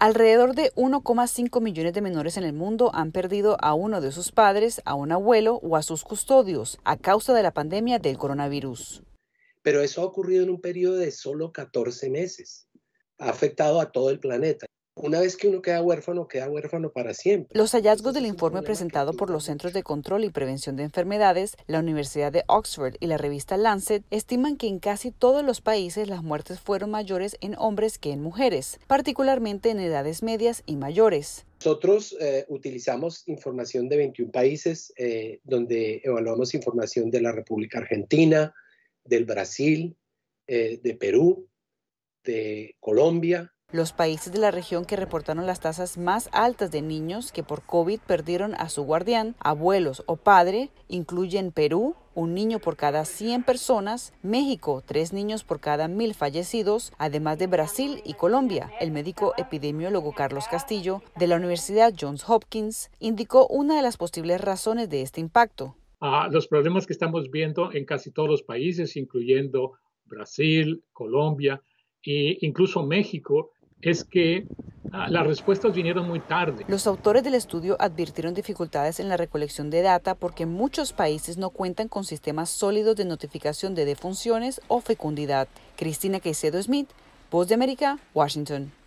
Alrededor de 1,5 millones de menores en el mundo han perdido a uno de sus padres, a un abuelo o a sus custodios a causa de la pandemia del coronavirus. Pero eso ha ocurrido en un periodo de solo 14 meses. Ha afectado a todo el planeta. Una vez que uno queda huérfano, queda huérfano para siempre. Los hallazgos del informe presentado por los Centros de Control y Prevención de Enfermedades, la Universidad de Oxford y la revista Lancet estiman que en casi todos los países las muertes fueron mayores en hombres que en mujeres, particularmente en edades medias y mayores. Nosotros eh, utilizamos información de 21 países, eh, donde evaluamos información de la República Argentina, del Brasil, eh, de Perú, de Colombia, los países de la región que reportaron las tasas más altas de niños que por COVID perdieron a su guardián, abuelos o padre incluyen Perú, un niño por cada 100 personas, México, tres niños por cada mil fallecidos, además de Brasil y Colombia. El médico epidemiólogo Carlos Castillo, de la Universidad Johns Hopkins, indicó una de las posibles razones de este impacto. Ah, los problemas que estamos viendo en casi todos los países, incluyendo Brasil, Colombia e incluso México, es que ah, las respuestas vinieron muy tarde. Los autores del estudio advirtieron dificultades en la recolección de data porque muchos países no cuentan con sistemas sólidos de notificación de defunciones o fecundidad. Cristina Quecedo Smith, Voz de América, Washington.